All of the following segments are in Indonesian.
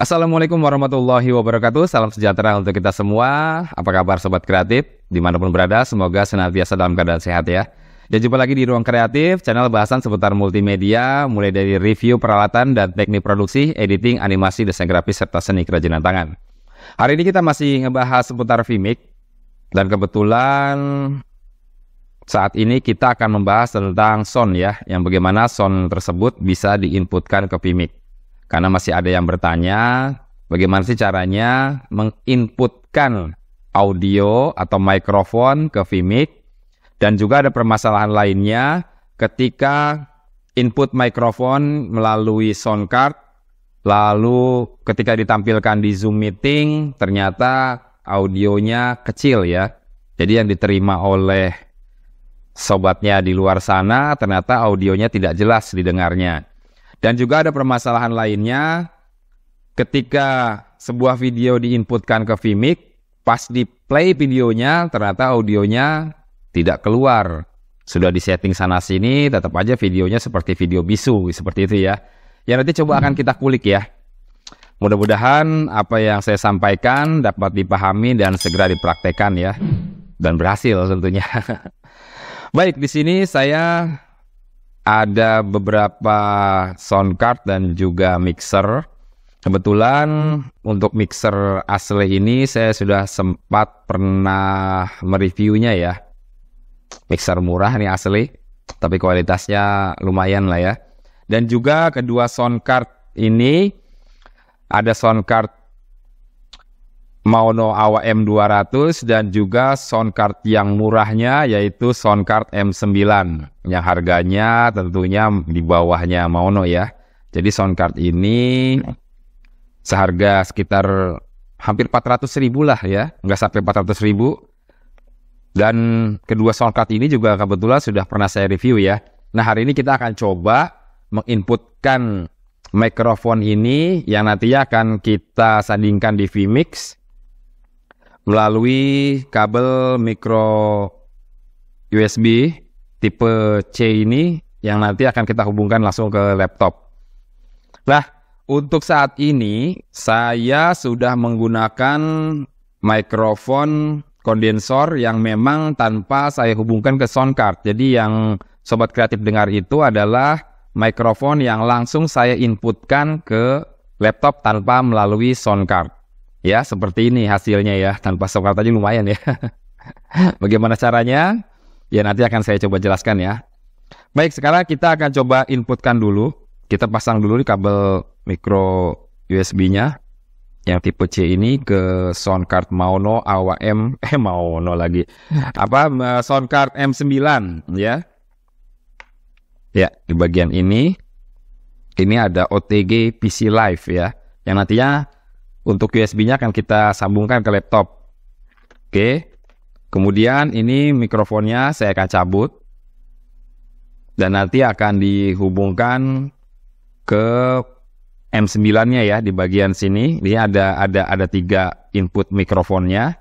Assalamualaikum warahmatullahi wabarakatuh, salam sejahtera untuk kita semua. Apa kabar Sobat Kreatif? Dimanapun berada, semoga senantiasa dalam keadaan sehat ya. Dan jumpa lagi di Ruang Kreatif, channel bahasan seputar multimedia, mulai dari review peralatan dan teknik produksi, editing, animasi, desain grafis, serta seni kerajinan tangan. Hari ini kita masih ngebahas seputar Vimic dan kebetulan saat ini kita akan membahas tentang sound ya, yang bagaimana sound tersebut bisa diinputkan ke Vimic. Karena masih ada yang bertanya, bagaimana sih caranya menginputkan audio atau mikrofon ke Vimic dan juga ada permasalahan lainnya ketika input mikrofon melalui sound card lalu ketika ditampilkan di Zoom meeting ternyata audionya kecil ya. Jadi yang diterima oleh sobatnya di luar sana ternyata audionya tidak jelas didengarnya. Dan juga ada permasalahan lainnya ketika sebuah video diinputkan ke Vimic, pas di play videonya ternyata audionya tidak keluar. Sudah di setting sana sini, tetap aja videonya seperti video bisu, seperti itu ya. Ya nanti coba akan kita kulik ya. Mudah-mudahan apa yang saya sampaikan dapat dipahami dan segera dipraktekan ya. Dan berhasil tentunya. Baik, di sini saya ada beberapa sound card dan juga mixer. Kebetulan untuk mixer asli ini saya sudah sempat pernah mereviewnya ya. Mixer murah nih asli, tapi kualitasnya lumayan lah ya. Dan juga kedua sound card ini ada sound card maono Awa M200 dan juga soundcard yang murahnya yaitu soundcard M9 yang harganya tentunya di bawahnya maono ya. Jadi soundcard ini seharga sekitar hampir 400 ribu lah ya, nggak sampai 400 ribu. Dan kedua soundcard ini juga kebetulan sudah pernah saya review ya. Nah hari ini kita akan coba menginputkan mikrofon ini yang nantinya akan kita sandingkan di Vmix melalui kabel micro USB tipe C ini yang nanti akan kita hubungkan langsung ke laptop. Nah, untuk saat ini saya sudah menggunakan mikrofon kondensor yang memang tanpa saya hubungkan ke sound card. Jadi yang sobat kreatif dengar itu adalah mikrofon yang langsung saya inputkan ke laptop tanpa melalui sound card. Ya, seperti ini hasilnya ya, tanpa sokat aja lumayan ya. Bagaimana caranya? Ya nanti akan saya coba jelaskan ya. Baik, sekarang kita akan coba inputkan dulu. Kita pasang dulu di kabel micro USB-nya yang tipe C ini ke sound card Mauno AWM eh Mauno lagi. Apa sound card M9 ya. Ya, di bagian ini ini ada OTG PC Live ya. Yang nantinya untuk USB-nya akan kita sambungkan ke laptop. Oke. Kemudian ini mikrofonnya saya akan cabut. Dan nanti akan dihubungkan ke M9-nya ya di bagian sini. Ini ada ada ada tiga input mikrofonnya.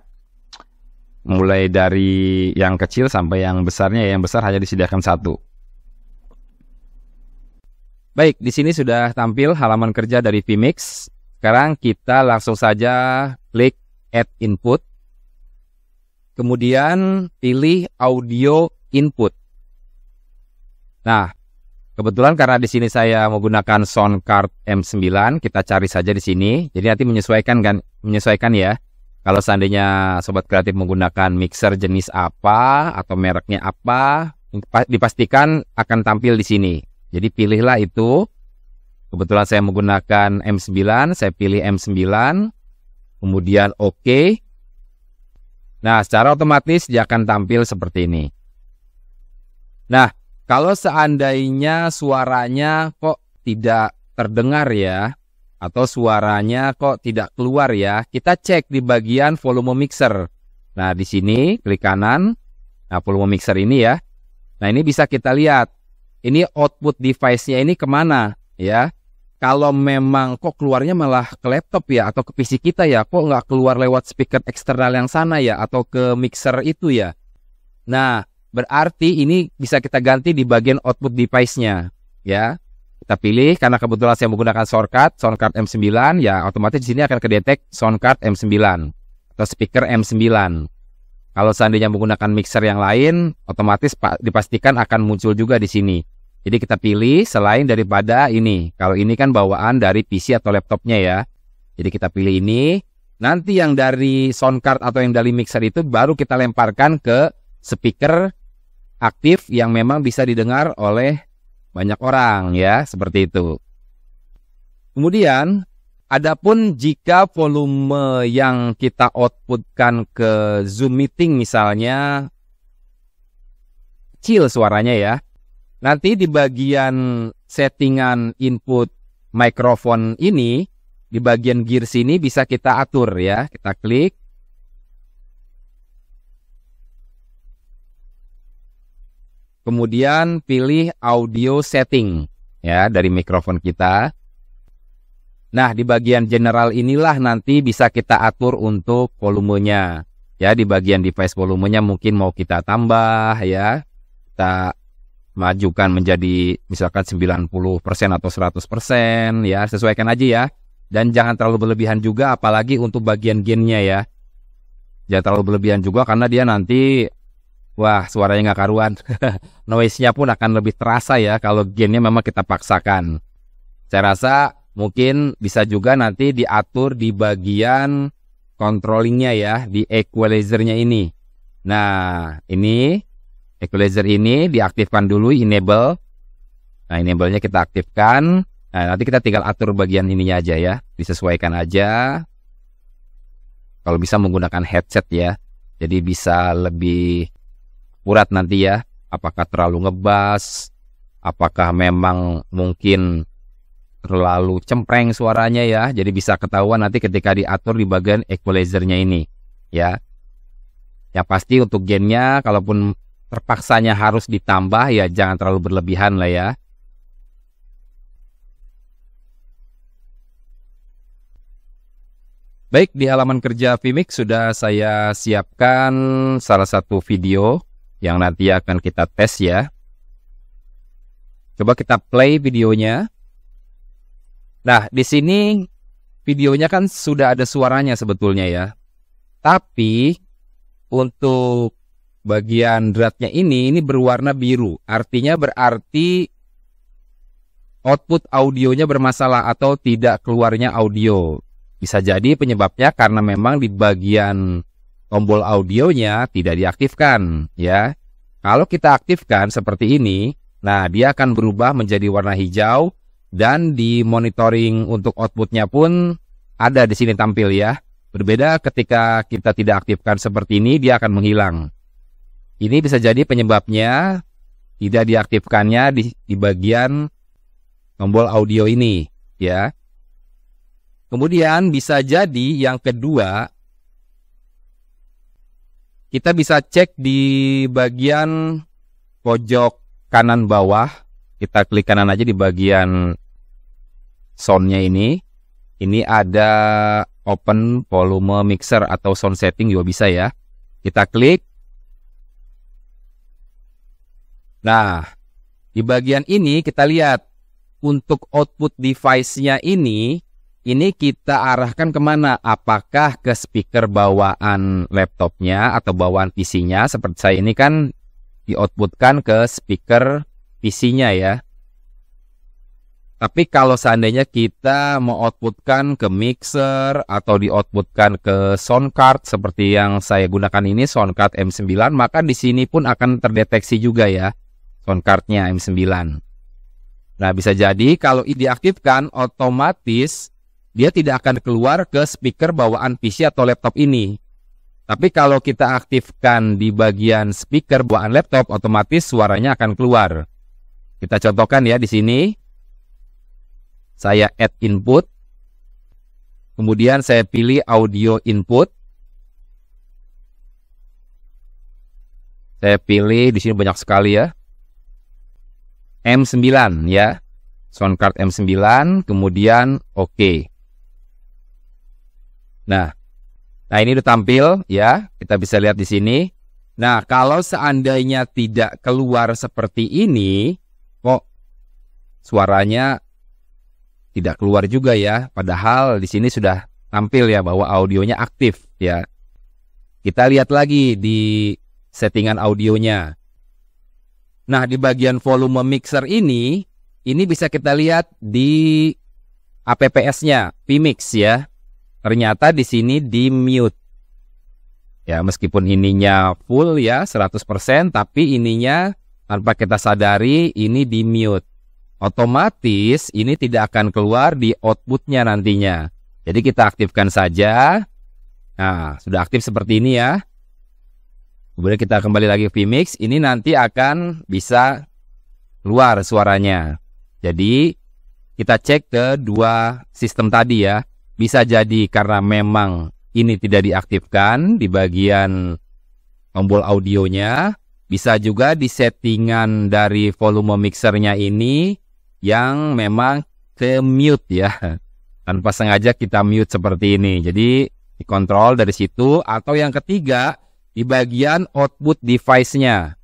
Mulai dari yang kecil sampai yang besarnya. Ya. Yang besar hanya disediakan satu. Baik, di sini sudah tampil halaman kerja dari Vmix. Sekarang kita langsung saja klik add input. Kemudian pilih audio input. Nah, kebetulan karena di sini saya menggunakan sound card M9, kita cari saja di sini. Jadi nanti menyesuaikan kan menyesuaikan ya. Kalau seandainya sobat kreatif menggunakan mixer jenis apa atau mereknya apa, dipastikan akan tampil di sini. Jadi pilihlah itu Kebetulan saya menggunakan M9, saya pilih M9, kemudian OK. Nah, secara otomatis dia akan tampil seperti ini. Nah, kalau seandainya suaranya kok tidak terdengar ya, atau suaranya kok tidak keluar ya, kita cek di bagian volume mixer. Nah, di sini klik kanan, nah volume mixer ini ya. Nah, ini bisa kita lihat, ini output device-nya ini kemana ya kalau memang kok keluarnya malah ke laptop ya atau ke PC kita ya, kok nggak keluar lewat speaker eksternal yang sana ya atau ke mixer itu ya. Nah, berarti ini bisa kita ganti di bagian output device-nya ya. Kita pilih karena kebetulan saya menggunakan shortcut soundcard M9 ya otomatis di sini akan kedetek soundcard M9 atau speaker M9. Kalau seandainya menggunakan mixer yang lain, otomatis dipastikan akan muncul juga di sini. Jadi kita pilih selain daripada ini. Kalau ini kan bawaan dari PC atau laptopnya ya. Jadi kita pilih ini. Nanti yang dari sound card atau yang dari mixer itu baru kita lemparkan ke speaker aktif yang memang bisa didengar oleh banyak orang ya, seperti itu. Kemudian Adapun jika volume yang kita outputkan ke Zoom meeting misalnya kecil suaranya ya. Nanti di bagian settingan input mikrofon ini, di bagian gear sini bisa kita atur ya. Kita klik. Kemudian pilih audio setting ya dari mikrofon kita. Nah, di bagian general inilah nanti bisa kita atur untuk volumenya. Ya, di bagian device volumenya mungkin mau kita tambah ya. Kita majukan menjadi misalkan 90% atau 100% ya sesuaikan aja ya dan jangan terlalu berlebihan juga apalagi untuk bagian gainnya ya jangan terlalu berlebihan juga karena dia nanti wah suaranya nggak karuan noise-nya pun akan lebih terasa ya kalau gainnya memang kita paksakan saya rasa mungkin bisa juga nanti diatur di bagian controllingnya ya di equalizernya ini. Nah ini Equalizer ini diaktifkan dulu enable. Nah, enable-nya kita aktifkan. Nah, nanti kita tinggal atur bagian ininya aja ya. Disesuaikan aja. Kalau bisa menggunakan headset ya. Jadi bisa lebih urat nanti ya. Apakah terlalu ngebas? Apakah memang mungkin terlalu cempreng suaranya ya. Jadi bisa ketahuan nanti ketika diatur di bagian equalizernya ini ya. ya pasti untuk gamenya kalaupun terpaksanya harus ditambah ya jangan terlalu berlebihan lah ya. Baik, di halaman kerja Vimix sudah saya siapkan salah satu video yang nanti akan kita tes ya. Coba kita play videonya. Nah, di sini videonya kan sudah ada suaranya sebetulnya ya. Tapi untuk bagian dratnya ini ini berwarna biru. Artinya berarti output audionya bermasalah atau tidak keluarnya audio. Bisa jadi penyebabnya karena memang di bagian tombol audionya tidak diaktifkan ya. Kalau kita aktifkan seperti ini, nah dia akan berubah menjadi warna hijau dan di monitoring untuk outputnya pun ada di sini tampil ya. Berbeda ketika kita tidak aktifkan seperti ini, dia akan menghilang. Ini bisa jadi penyebabnya tidak diaktifkannya di, di bagian tombol audio ini, ya. Kemudian bisa jadi yang kedua kita bisa cek di bagian pojok kanan bawah. Kita klik kanan aja di bagian soundnya ini. Ini ada open volume mixer atau sound setting juga bisa ya. Kita klik Nah, di bagian ini kita lihat untuk output device-nya ini, ini kita arahkan kemana? Apakah ke speaker bawaan laptopnya atau bawaan PC-nya? Seperti saya ini kan di outputkan ke speaker PC-nya ya. Tapi kalau seandainya kita mau outputkan ke mixer atau di outputkan ke sound card seperti yang saya gunakan ini sound card M9, maka di sini pun akan terdeteksi juga ya soundcardnya M9. Nah bisa jadi kalau ini diaktifkan otomatis dia tidak akan keluar ke speaker bawaan PC atau laptop ini. Tapi kalau kita aktifkan di bagian speaker bawaan laptop, otomatis suaranya akan keluar. Kita contohkan ya di sini. Saya add input. Kemudian saya pilih audio input. Saya pilih di sini banyak sekali ya. M9 ya. Sound card M9, kemudian oke. Okay. Nah, nah ini udah tampil ya. Kita bisa lihat di sini. Nah, kalau seandainya tidak keluar seperti ini, kok suaranya tidak keluar juga ya. Padahal di sini sudah tampil ya bahwa audionya aktif ya. Kita lihat lagi di settingan audionya. Nah, di bagian volume mixer ini, ini bisa kita lihat di APPS-nya, PMix ya. Ternyata di sini di mute. Ya, meskipun ininya full ya 100%, tapi ininya tanpa kita sadari ini di mute. Otomatis ini tidak akan keluar di outputnya nantinya. Jadi kita aktifkan saja. Nah, sudah aktif seperti ini ya. Kemudian kita kembali lagi ke VMix, ini nanti akan bisa keluar suaranya. Jadi kita cek ke dua sistem tadi ya. Bisa jadi karena memang ini tidak diaktifkan di bagian tombol audionya, bisa juga di settingan dari volume mixernya ini yang memang ke mute ya. Tanpa sengaja kita mute seperti ini. Jadi dikontrol dari situ atau yang ketiga di bagian output device-nya.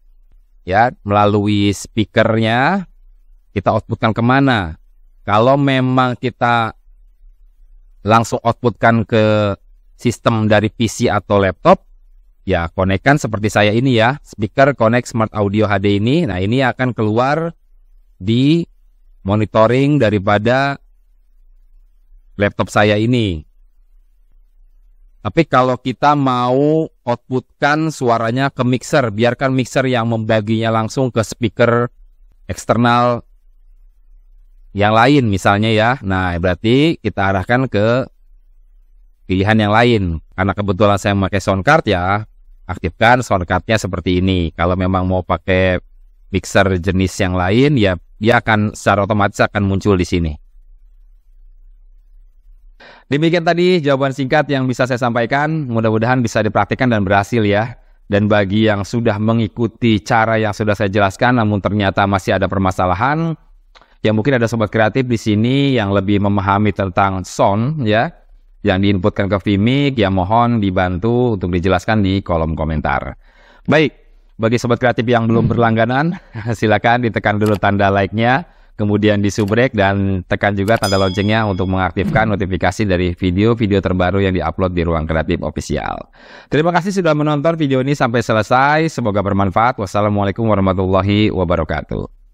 Ya, melalui speakernya kita outputkan kemana. Kalau memang kita langsung outputkan ke sistem dari PC atau laptop, ya konekkan seperti saya ini ya, speaker connect smart audio HD ini. Nah, ini akan keluar di monitoring daripada laptop saya ini. Tapi kalau kita mau outputkan suaranya ke mixer, biarkan mixer yang membaginya langsung ke speaker eksternal yang lain misalnya ya. Nah, berarti kita arahkan ke pilihan yang lain. Karena kebetulan saya memakai sound card ya, aktifkan sound cardnya seperti ini. Kalau memang mau pakai mixer jenis yang lain ya dia akan secara otomatis akan muncul di sini. Demikian tadi jawaban singkat yang bisa saya sampaikan. Mudah-mudahan bisa dipraktikkan dan berhasil ya. Dan bagi yang sudah mengikuti cara yang sudah saya jelaskan namun ternyata masih ada permasalahan, ya mungkin ada sobat kreatif di sini yang lebih memahami tentang sound ya, yang diinputkan ke Vimik, ya mohon dibantu untuk dijelaskan di kolom komentar. Baik, bagi sobat kreatif yang belum berlangganan, silakan ditekan dulu tanda like-nya kemudian di subrek dan tekan juga tanda loncengnya untuk mengaktifkan hmm. notifikasi dari video-video terbaru yang diupload di ruang kreatif official. Terima kasih sudah menonton video ini sampai selesai. Semoga bermanfaat. Wassalamualaikum warahmatullahi wabarakatuh.